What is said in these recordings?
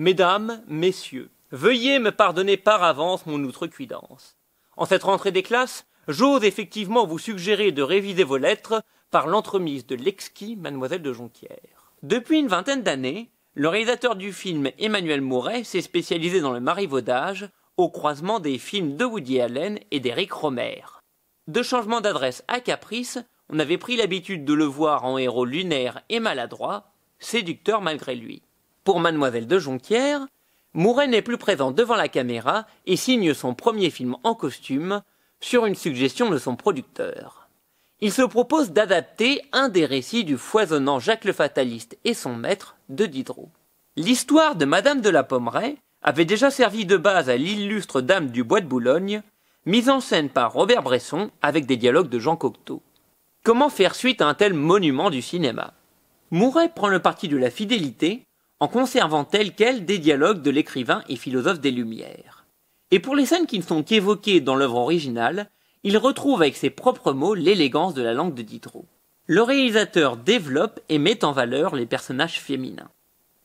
Mesdames, Messieurs, veuillez me pardonner par avance mon outrecuidance. En cette rentrée des classes, j'ose effectivement vous suggérer de réviser vos lettres par l'entremise de l'exquis Mademoiselle de Jonquière. Depuis une vingtaine d'années, le réalisateur du film Emmanuel Mouret s'est spécialisé dans le marivaudage au croisement des films de Woody Allen et d'Eric Romer. De changement d'adresse à caprice, on avait pris l'habitude de le voir en héros lunaire et maladroit, séducteur malgré lui. Pour Mademoiselle de Jonquière, Mouret n'est plus présent devant la caméra et signe son premier film en costume sur une suggestion de son producteur. Il se propose d'adapter un des récits du foisonnant Jacques le Fataliste et son maître de Diderot. L'histoire de Madame de la Pommeraye avait déjà servi de base à l'illustre Dame du Bois de Boulogne, mise en scène par Robert Bresson avec des dialogues de Jean Cocteau. Comment faire suite à un tel monument du cinéma Mouret prend le parti de la fidélité en conservant tel quel des dialogues de l'écrivain et philosophe des Lumières. Et pour les scènes qui ne sont qu'évoquées dans l'œuvre originale, il retrouve avec ses propres mots l'élégance de la langue de Diderot. Le réalisateur développe et met en valeur les personnages féminins.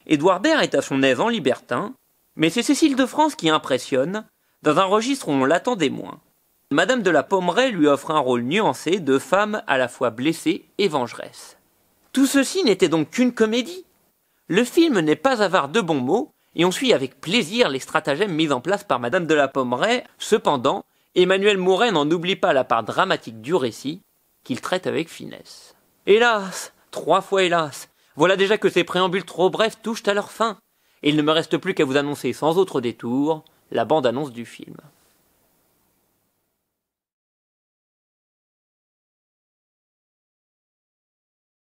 Édouard Baird est à son aise en libertin, mais c'est Cécile de France qui impressionne, dans un registre où on l'attendait moins. Madame de la Pommeraye lui offre un rôle nuancé de femme à la fois blessée et vengeresse. Tout ceci n'était donc qu'une comédie, le film n'est pas avare de bons mots, et on suit avec plaisir les stratagèmes mis en place par Madame de la Pommeraye. Cependant, Emmanuel Mouret n'en oublie pas la part dramatique du récit, qu'il traite avec finesse. Hélas Trois fois hélas Voilà déjà que ces préambules trop brefs touchent à leur fin. il ne me reste plus qu'à vous annoncer sans autre détour la bande-annonce du film.